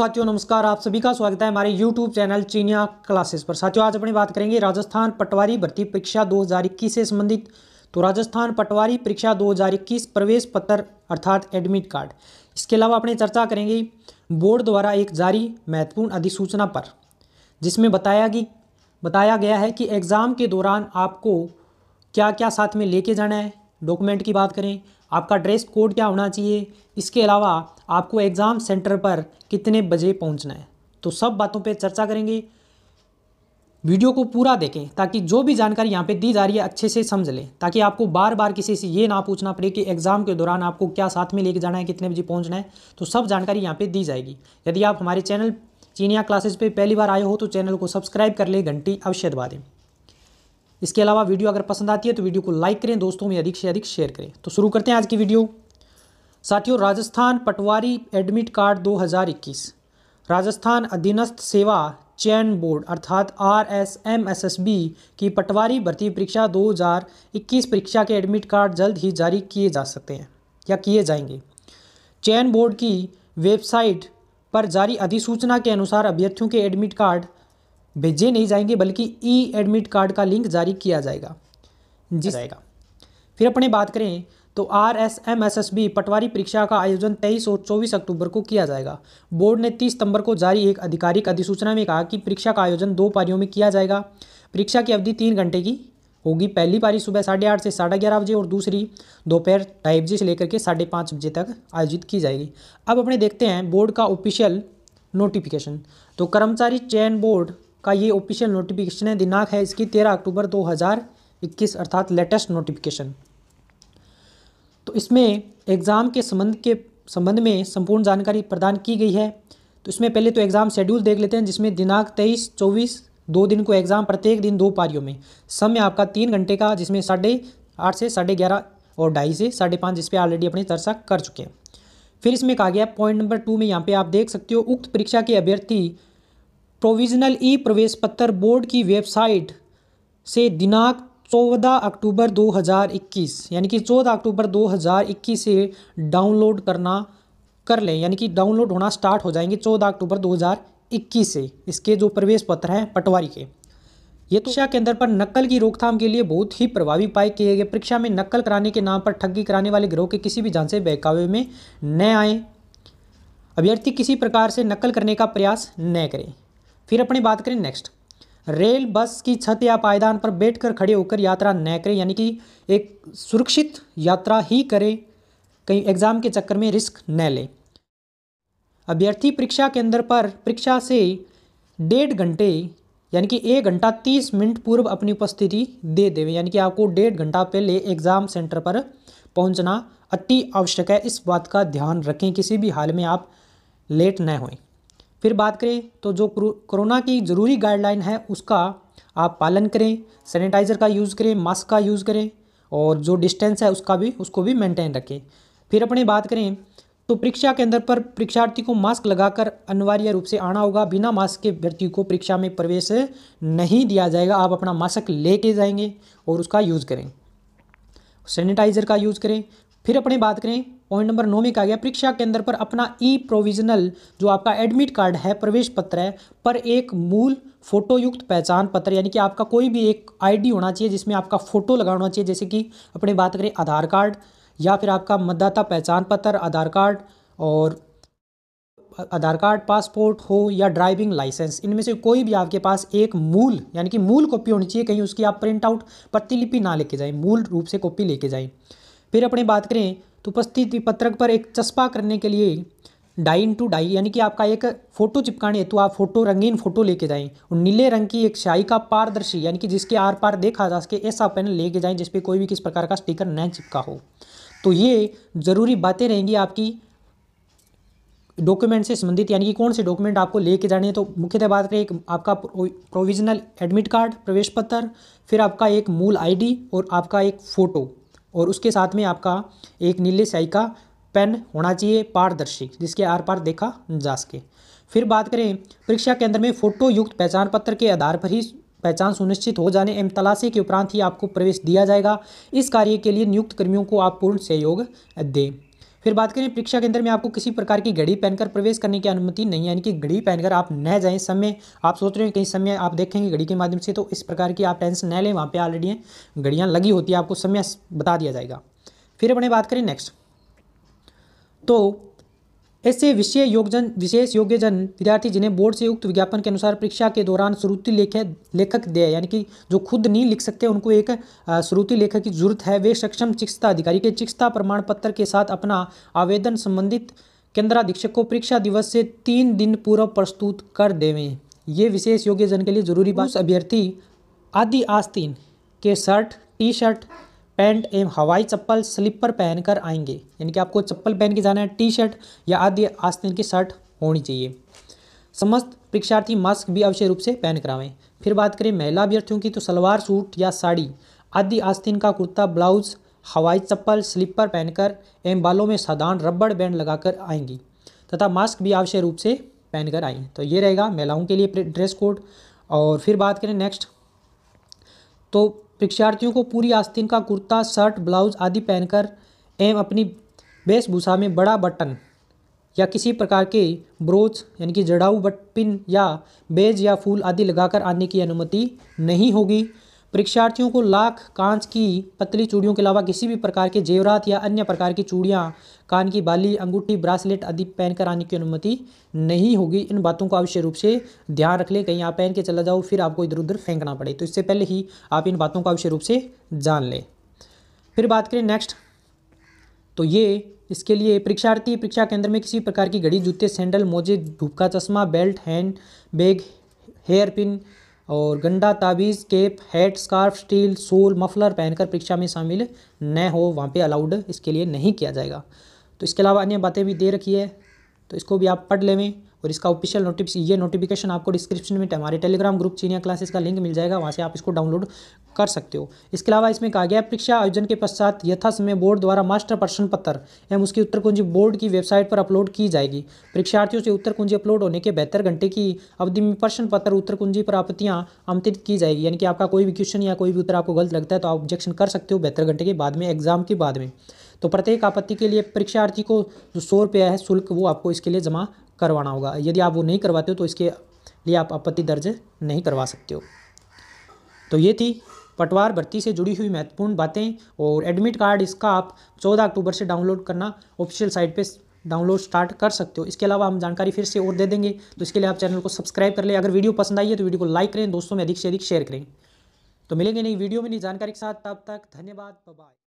साथियों नमस्कार आप सभी का स्वागत है हमारे YouTube चैनल चीनिया क्लासेस पर साथियों आज अपनी बात करेंगे राजस्थान पटवारी भर्ती परीक्षा 2021 से संबंधित तो राजस्थान पटवारी परीक्षा 2021 प्रवेश पत्र अर्थात एडमिट कार्ड इसके अलावा अपने चर्चा करेंगे बोर्ड द्वारा एक जारी महत्वपूर्ण अधिसूचना पर जिसमें बताया कि बताया गया है कि एग्ज़ाम के दौरान आपको क्या क्या साथ में लेके जाना है डॉक्यूमेंट की बात करें आपका ड्रेस कोड क्या होना चाहिए इसके अलावा आपको एग्ज़ाम सेंटर पर कितने बजे पहुंचना है तो सब बातों पे चर्चा करेंगे वीडियो को पूरा देखें ताकि जो भी जानकारी यहाँ पे दी जा रही है अच्छे से समझ लें ताकि आपको बार बार किसी से ये ना पूछना पड़े कि एग्ज़ाम के दौरान आपको क्या साथ में लेके जाना है कितने बजे पहुँचना है तो सब जानकारी यहाँ पर दी जाएगी यदि आप हमारे चैनल चीनिया क्लासेज पर पहली बार आए हो तो चैनल को सब्सक्राइब कर लें घंटी अवश्य दबा दें इसके अलावा वीडियो अगर पसंद आती है तो वीडियो को लाइक करें दोस्तों में अधिक से अधिक शेयर करें तो शुरू करते हैं आज की वीडियो साथियों राजस्थान पटवारी एडमिट कार्ड 2021 राजस्थान अधीनस्थ सेवा चयन बोर्ड अर्थात R S M S S B की पटवारी भर्ती परीक्षा 2021 परीक्षा के एडमिट कार्ड जल्द ही जारी किए जा सकते हैं या किए जाएंगे चयन बोर्ड की वेबसाइट पर जारी अधिसूचना के अनुसार अभ्यर्थियों के एडमिट कार्ड भेजे नहीं जाएंगे बल्कि ई एडमिट कार्ड का लिंक जारी किया जाएगा जी जाएगा फिर अपने बात करें तो R S M S S B patwari परीक्षा का आयोजन 23 और 24 अक्टूबर को किया जाएगा बोर्ड ने 30 सितंबर को जारी एक आधिकारिक अधिसूचना में कहा कि परीक्षा का आयोजन दो पारियों में किया जाएगा परीक्षा की अवधि तीन घंटे की होगी पहली पारी सुबह साढ़े आठ से साढ़े ग्यारह बजे और दूसरी दोपहर ढाई बजे से लेकर के साढ़े पाँच बजे तक आयोजित की जाएगी अब अपने देखते हैं बोर्ड का ऑफिशियल नोटिफिकेशन तो कर्मचारी चयन बोर्ड का ये ऑफिशियल नोटिफिकेशन है दिनांक है इसकी तेरह अक्टूबर 2021 अर्थात लेटेस्ट नोटिफिकेशन तो इसमें एग्ज़ाम के संबंध के संबंध में संपूर्ण जानकारी प्रदान की गई है तो इसमें पहले तो एग्ज़ाम शेड्यूल देख लेते हैं जिसमें दिनांक तेईस चौबीस दो दिन को एग्ज़ाम प्रत्येक दिन दो पारियों में समय आपका तीन घंटे का जिसमें साढ़े आठ से साढ़े ग्यारह और ढाई से साढ़े पाँच जिसपे ऑलरेडी अपनी चर्चा कर चुके हैं फिर इसमें कहा गया पॉइंट नंबर टू में यहाँ पे आप देख सकते हो उक्त परीक्षा के अभ्यर्थी प्रोविजनल ई प्रवेश पत्र बोर्ड की वेबसाइट से दिनांक चौदह अक्टूबर 2021 यानी कि 14 अक्टूबर 2021 से डाउनलोड करना कर लें यानी कि डाउनलोड होना स्टार्ट हो जाएंगे 14 अक्टूबर 2021 से इसके जो प्रवेश पत्र हैं पटवारी के ये तो शिक्षा केंद्र पर नकल की रोकथाम के लिए बहुत ही प्रभावी उपाय किए गए परीक्षा में नकल कराने के नाम पर ठगी कराने वाले ग्रोह के किसी भी जान से बहकावे में न आए अभ्यर्थी किसी प्रकार से नकल करने का प्रयास न करें फिर अपनी बात करें नेक्स्ट रेल बस की छत या पायदान पर बैठकर खड़े होकर यात्रा न करें यानी कि एक सुरक्षित यात्रा ही करें कहीं एग्ज़ाम के चक्कर में रिस्क न लें अभ्यर्थी परीक्षा केंद्र पर परीक्षा से डेढ़ घंटे यानी कि एक घंटा तीस मिनट पूर्व अपनी उपस्थिति दे देवे यानी कि आपको डेढ़ घंटा पहले एग्ज़ाम सेंटर पर पहुंचना अति आवश्यक है इस बात का ध्यान रखें किसी भी हाल में आप लेट न होएं फिर बात करें तो जो कोरोना की ज़रूरी गाइडलाइन है उसका आप पालन करें सैनिटाइज़र का यूज़ करें मास्क का यूज़ करें और जो डिस्टेंस है उसका भी उसको भी मेंटेन रखें फिर अपने बात करें तो परीक्षा केंद्र पर परीक्षार्थी को मास्क लगाकर अनिवार्य रूप से आना होगा बिना मास्क के व्यक्ति को परीक्षा में प्रवेश नहीं दिया जाएगा आप अपना मास्क लेके जाएंगे और उसका यूज़ करें सैनिटाइज़र का यूज़ करें फिर अपने बात करें पॉइंट नंबर नौ में कहा गया परीक्षा केंद्र पर अपना ई प्रोविजनल जो आपका एडमिट कार्ड है प्रवेश पत्र है पर एक मूल फोटोयुक्त पहचान पत्र यानी कि आपका कोई भी एक आईडी होना चाहिए जिसमें आपका फोटो लगाना चाहिए जैसे कि अपने बात करें आधार कार्ड या फिर आपका मतदाता पहचान पत्र आधार कार्ड और आधार कार्ड पासपोर्ट हो या ड्राइविंग लाइसेंस इनमें से कोई भी आपके पास एक मूल यानी कि मूल कॉपी होनी चाहिए कहीं उसकी आप प्रिंट आउट प्रतिलिपि ना लेके जाएं मूल रूप से कॉपी लेके जाएं फिर अपने बात करें तो उपस्थिति पत्रक पर एक चस्पा करने के लिए डाई टू डाई यानी कि आपका एक फ़ोटो चिपकाने तो आप फोटो रंगीन फ़ोटो लेके जाएं और नीले रंग की एक शाही का पारदर्शी यानी कि जिसके आर पार देखा जा सके ऐसा पेन लेके जाएं पर कोई भी किस प्रकार का स्टिकर न चिपका हो तो ये ज़रूरी बातें रहेंगी आपकी डॉक्यूमेंट से संबंधित यानी कि कौन से डॉक्यूमेंट आपको लेके जाने हैं तो मुख्यतः बात करें एक आपका प्रोविजनल एडमिट कार्ड प्रवेश पत्र फिर आपका एक मूल आईडी और आपका एक फ़ोटो और उसके साथ में आपका एक नीले स्याही का पेन होना चाहिए पारदर्शी जिसके आर पार देखा जा सके फिर बात करें परीक्षा केंद्र में फोटो युक्त पहचान पत्र के आधार पर ही पहचान सुनिश्चित हो जाने एवं तलाशी के उपरांत ही आपको प्रवेश दिया जाएगा इस कार्य के लिए नियुक्त कर्मियों को आप पूर्ण सहयोग दें फिर बात करें परीक्षा केंद्र में आपको किसी प्रकार की घड़ी पहनकर प्रवेश करने की अनुमति नहीं यानी कि घड़ी पहनकर आप न जाए समय आप सोच रहे हैं कहीं समय आप देखेंगे घड़ी के माध्यम से तो इस प्रकार की आप टेंशन न लें वहाँ पर ऑलरेडी घड़ियाँ लगी होती है आपको समय बता दिया जाएगा फिर अपने बात करें नेक्स्ट तो ऐसे विषय योगजन विशेष योग्यजन विद्यार्थी जिन्हें बोर्ड से युक्त विज्ञापन के अनुसार परीक्षा के दौरान श्रुति लेखक लेखक दे यानी कि जो खुद नहीं लिख सकते उनको एक श्रुति लेखक की जरूरत है वे सक्षम चिकित्सा अधिकारी के चिकित्सा प्रमाण पत्र के साथ अपना आवेदन संबंधित केंद्राधीक्षक को परीक्षा दिवस से तीन दिन पूर्व प्रस्तुत कर देवें ये विशेष योग्यजन के लिए जरूरी बात अभ्यर्थी आदि आस्तीन के शर्ट टी शर्ट पैंट एवं हवाई चप्पल स्लीपर पहनकर आएंगे यानी कि आपको चप्पल पहन के जाना है टी शर्ट या आदि आस्तीन की शर्ट होनी चाहिए समस्त परीक्षार्थी मास्क भी अवश्य रूप से पहन कर आवें फिर बात करें महिला अभ्यर्थियों की तो सलवार सूट या साड़ी आदि आस्तीन का कुर्ता ब्लाउज हवाई चप्पल स्लीपर पहनकर एवं बालों में साधारण रबड़ बैंड लगाकर आएंगी तथा मास्क भी आवश्यक रूप से पहनकर आई तो ये रहेगा महिलाओं के लिए ड्रेस कोड और फिर बात करें नेक्स्ट तो परीक्षार्थियों को पूरी आस्तीन का कुर्ता शर्ट ब्लाउज आदि पहनकर एवं अपनी वेशभूषा में बड़ा बटन या किसी प्रकार के ब्रोच यानी कि जड़ाऊ बट पिन या बेज या फूल आदि लगाकर आने की अनुमति नहीं होगी परीक्षार्थियों को लाख कांच की पतली चूड़ियों के अलावा किसी भी प्रकार के जेवरात या अन्य प्रकार की चूड़ियाँ कान की बाली अंगूठी ब्रासलेट आदि पहनकर आने की अनुमति नहीं होगी इन बातों को अवश्य रूप से ध्यान रख लें कहीं आप पहन के चला जाओ फिर आपको इधर उधर फेंकना पड़े तो इससे पहले ही आप इन बातों को अवश्य रूप से जान लें फिर बात करें नेक्स्ट तो ये इसके लिए परीक्षार्थी परीक्षा केंद्र में किसी प्रकार की घड़ी जूते सैंडल मोजे धूप का चश्मा belt hand bag hair pin और गंडा ताबीज़ cap head scarf steel sole muffler पहनकर परीक्षा में शामिल न हो वहाँ पे अलाउड इसके लिए नहीं किया जाएगा तो इसके अलावा अन्य बातें भी दे रखी है तो इसको भी आप पढ़ लेवें और इसका ऑफिशियल नोटिस ये नोटिफिकेशन आपको डिस्क्रिप्शन में हमारे टेलीग्राम ग्रुप चीनिया क्लासेस का लिंक मिल जाएगा वहाँ से आप इसको डाउनलोड कर सकते हो इसके अलावा इसमें कहा गया परीक्षा आयोजन के पश्चात यथासमय बोर्ड द्वारा मास्टर प्रश्न पत्र एवं उसकी उत्तर कुंजी बोर्ड की वेबसाइट पर अपलोड की जाएगी परीक्षार्थियों से उत्तर कुंजी अपलोड होने के बेहतर घंटे की अवधि में प्रश्न पत्र उत्तर कुंजी पर आपत्तियाँ आमंत्रित की जाएगी यानी कि आपका कोई भी क्वेश्चन या कोई भी उत्तर आपको गलत लगता है तो आप ऑब्जेक्शन कर सकते हो बेहतर घंटे के बाद में एग्जाम के बाद में तो प्रत्येक आपत्ति के लिए परीक्षार्थी को जो सौ रुपया है शुल्क वो आपको इसके लिए जमा करवाना होगा यदि आप वो नहीं करवाते हो तो इसके लिए आप आपत्ति दर्ज नहीं करवा सकते हो तो ये थी पटवार भर्ती से जुड़ी हुई महत्वपूर्ण बातें और एडमिट कार्ड इसका आप 14 अक्टूबर से डाउनलोड करना ऑफिशियल साइट पे डाउनलोड स्टार्ट कर सकते हो इसके अलावा हम जानकारी फिर से और दे देंगे तो इसके लिए आप चैनल को सब्सक्राइब कर लें अगर वीडियो पसंद आई है तो वीडियो को लाइक करें दोस्तों में अधिक से अधिक शेयर करें तो मिलेंगे नई वीडियो में नई जानकारी के साथ तब तक धन्यवाद बाय